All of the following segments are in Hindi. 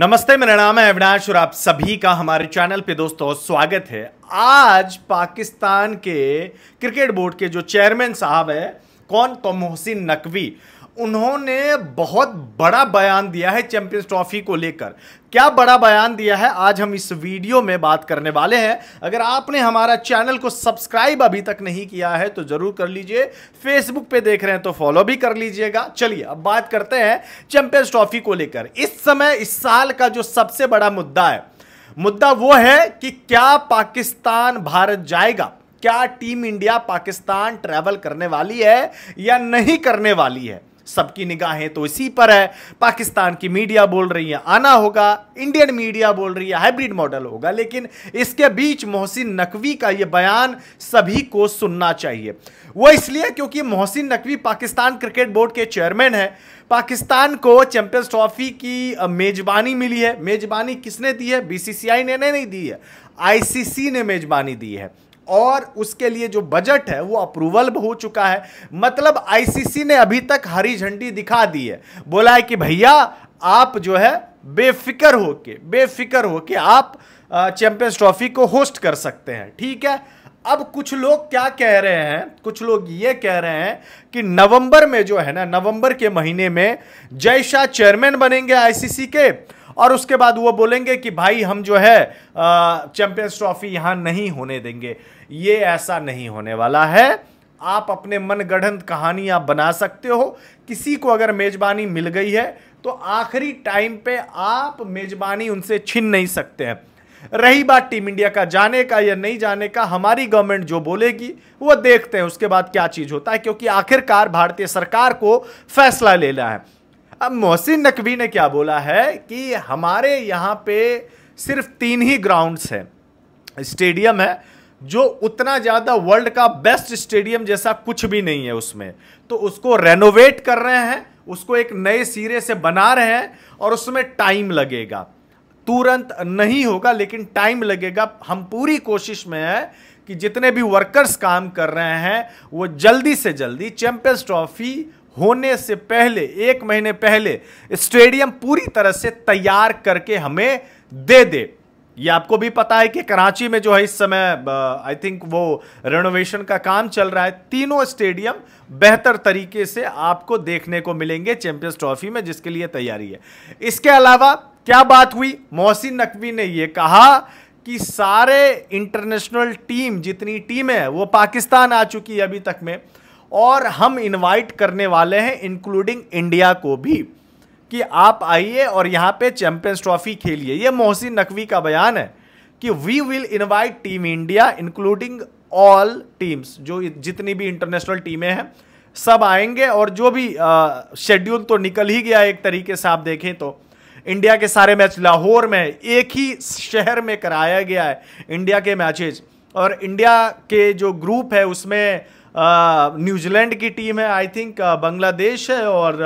नमस्ते मेरा नाम है अविनाश और आप सभी का हमारे चैनल पे दोस्तों स्वागत है आज पाकिस्तान के क्रिकेट बोर्ड के जो चेयरमैन साहब है कौन तो मोहसिन नकवी उन्होंने बहुत बड़ा बयान दिया है चैंपियंस ट्रॉफी को लेकर क्या बड़ा बयान दिया है आज हम इस वीडियो में बात करने वाले हैं अगर आपने हमारा चैनल को सब्सक्राइब अभी तक नहीं किया है तो जरूर कर लीजिए फेसबुक पे देख रहे हैं तो फॉलो भी कर लीजिएगा चलिए अब बात करते हैं चैंपियंस ट्रॉफी को लेकर इस समय इस साल का जो सबसे बड़ा मुद्दा है मुद्दा वो है कि क्या पाकिस्तान भारत जाएगा क्या टीम इंडिया पाकिस्तान ट्रैवल करने वाली है या नहीं करने वाली है सबकी निगाहें तो इसी पर है पाकिस्तान की मीडिया बोल रही है आना होगा इंडियन मीडिया बोल रही है हाइब्रिड मॉडल होगा लेकिन इसके बीच मोहसिन नकवी का यह बयान सभी को सुनना चाहिए वो इसलिए क्योंकि मोहसिन नकवी पाकिस्तान क्रिकेट बोर्ड के चेयरमैन है पाकिस्तान को चैंपियंस ट्रॉफी की मेजबानी मिली है मेजबानी किसने दी है बीसीसीआई ने नहीं दी है आईसीसी ने मेजबानी दी है और उसके लिए जो बजट है वो अप्रूवल हो चुका है मतलब आईसीसी ने अभी तक हरी झंडी दिखा दी है बोला है कि भैया आप जो है बेफिक्र होके बेफिक्र होके आप चैंपियंस ट्रॉफी को होस्ट कर सकते हैं ठीक है अब कुछ लोग क्या कह रहे हैं कुछ लोग ये कह रहे हैं कि नवंबर में जो है ना नवंबर के महीने में जय शाह चेयरमैन बनेंगे आईसीसी के और उसके बाद वो बोलेंगे कि भाई हम जो है चैंपियंस ट्रॉफी यहाँ नहीं होने देंगे ये ऐसा नहीं होने वाला है आप अपने मनगढ़ंत कहानियाँ बना सकते हो किसी को अगर मेज़बानी मिल गई है तो आखिरी टाइम पे आप मेज़बानी उनसे छीन नहीं सकते हैं रही बात टीम इंडिया का जाने का या नहीं जाने का हमारी गवर्नमेंट जो बोलेगी वो देखते हैं उसके बाद क्या चीज़ होता है क्योंकि आखिरकार भारतीय सरकार को फैसला लेना है अब मोहसिन नकवी ने क्या बोला है कि हमारे यहाँ पे सिर्फ तीन ही ग्राउंड्स हैं स्टेडियम है जो उतना ज़्यादा वर्ल्ड का बेस्ट स्टेडियम जैसा कुछ भी नहीं है उसमें तो उसको रेनोवेट कर रहे हैं उसको एक नए सिरे से बना रहे हैं और उसमें टाइम लगेगा तुरंत नहीं होगा लेकिन टाइम लगेगा हम पूरी कोशिश में है कि जितने भी वर्कर्स काम कर रहे हैं वो जल्दी से जल्दी चैंपियंस ट्रॉफी होने से पहले एक महीने पहले स्टेडियम पूरी तरह से तैयार करके हमें दे दे ये आपको भी पता है कि कराची में जो है इस समय आई थिंक वो रेनोवेशन का काम चल रहा है तीनों स्टेडियम बेहतर तरीके से आपको देखने को मिलेंगे चैंपियंस ट्रॉफी में जिसके लिए तैयारी है इसके अलावा क्या बात हुई मोहसिन नकवी ने यह कहा कि सारे इंटरनेशनल टीम जितनी टीमें हैं वो पाकिस्तान आ चुकी है अभी तक में और हम इनवाइट करने वाले हैं इंक्लूडिंग इंडिया को भी कि आप आइए और यहाँ पे चैंपियंस ट्रॉफी खेलिए ये मोहसिन नकवी का बयान है कि we will invite team India including all teams जो जितनी भी इंटरनेशनल टीमें हैं सब आएंगे और जो भी शेड्यूल तो निकल ही गया एक तरीके से आप देखें तो इंडिया के सारे मैच लाहौर में एक ही शहर में कराया गया है इंडिया के मैचेज और इंडिया के जो ग्रुप है उसमें न्यूजीलैंड की टीम है आई थिंक बांग्लादेश है और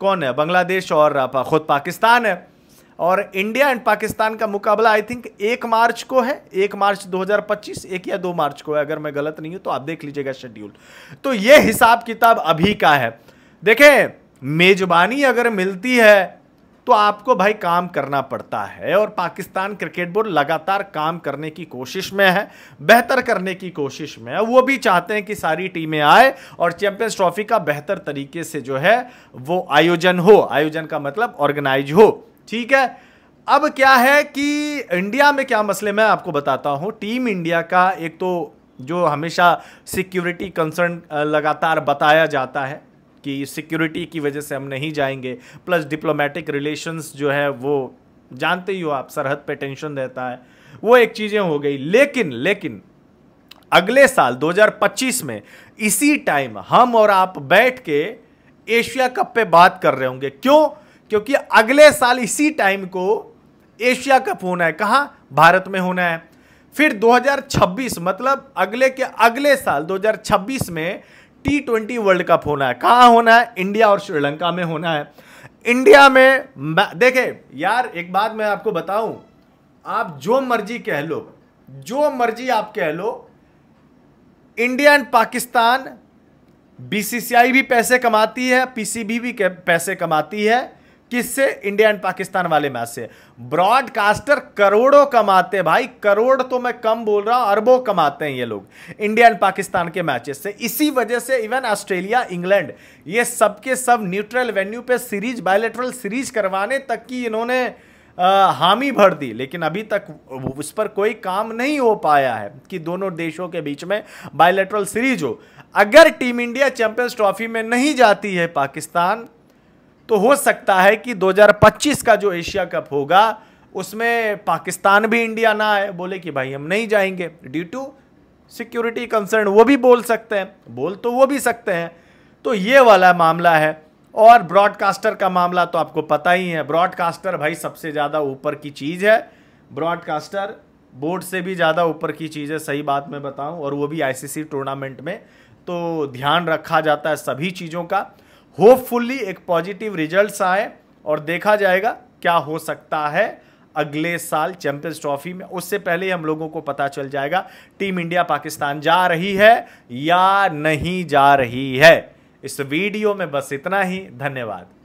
कौन है बांग्लादेश और खुद पाकिस्तान है और इंडिया एंड पाकिस्तान का मुकाबला आई थिंक एक मार्च को है एक मार्च 2025 एक या दो मार्च को है अगर मैं गलत नहीं हूं तो आप देख लीजिएगा शेड्यूल तो ये हिसाब किताब अभी का है देखें मेजबानी अगर मिलती है तो आपको भाई काम करना पड़ता है और पाकिस्तान क्रिकेट बोर्ड लगातार काम करने की कोशिश में है बेहतर करने की कोशिश में है वो भी चाहते हैं कि सारी टीमें आए और चैंपियंस ट्रॉफी का बेहतर तरीके से जो है वो आयोजन हो आयोजन का मतलब ऑर्गेनाइज हो ठीक है अब क्या है कि इंडिया में क्या मसले मैं आपको बताता हूँ टीम इंडिया का एक तो जो हमेशा सिक्योरिटी कंसर्न लगातार बताया जाता है कि सिक्योरिटी की वजह से हम नहीं जाएंगे प्लस डिप्लोमेटिक रिलेशंस जो है वो जानते ही हो आप सरहद पे टेंशन रहता है वो एक चीज़ें हो गई लेकिन लेकिन अगले साल 2025 में इसी टाइम हम और आप बैठ के एशिया कप पे बात कर रहे होंगे क्यों क्योंकि अगले साल इसी टाइम को एशिया कप होना है कहाँ भारत में होना है फिर 2026 मतलब अगले के अगले साल 2026 में टी ट्वेंटी वर्ल्ड कप होना है कहां होना है इंडिया और श्रीलंका में होना है इंडिया में देखे यार एक बात मैं आपको बताऊं आप जो मर्जी कह लो जो मर्जी आप कह लो इंडिया एंड पाकिस्तान बीसीसीआई भी पैसे कमाती है पीसीबी भी पैसे कमाती है किससे इंडिया एंड पाकिस्तान वाले मैच से ब्रॉडकास्टर करोड़ों कमाते हैं भाई करोड़ तो मैं कम बोल रहा हूं अरबों कमाते हैं ये लोग इंडिया एंड पाकिस्तान के मैचेस से इसी वजह से इवन ऑस्ट्रेलिया इंग्लैंड ये सब सब न्यूट्रल वेन्यू पे सीरीज बायोलेट्रल सीरीज करवाने तक की इन्होंने हामी भर दी लेकिन अभी तक उस पर कोई काम नहीं हो पाया है कि दोनों देशों के बीच में बायोलेट्रल सीरीज हो अगर टीम इंडिया चैंपियंस ट्रॉफी में नहीं जाती है पाकिस्तान तो हो सकता है कि 2025 का जो एशिया कप होगा उसमें पाकिस्तान भी इंडिया ना आए बोले कि भाई हम नहीं जाएंगे ड्यू टू सिक्योरिटी कंसर्न वो भी बोल सकते हैं बोल तो वो भी सकते हैं तो ये वाला मामला है और ब्रॉडकास्टर का मामला तो आपको पता ही है ब्रॉडकास्टर भाई सबसे ज़्यादा ऊपर की चीज़ है ब्रॉडकास्टर बोर्ड से भी ज़्यादा ऊपर की चीज़ है सही बात मैं बताऊं और वो भी आईसीसी टूर्नामेंट में तो ध्यान रखा जाता है सभी चीज़ों का होपफुली एक पॉजिटिव रिजल्ट आए और देखा जाएगा क्या हो सकता है अगले साल चैंपियंस ट्रॉफी में उससे पहले हम लोगों को पता चल जाएगा टीम इंडिया पाकिस्तान जा रही है या नहीं जा रही है इस वीडियो में बस इतना ही धन्यवाद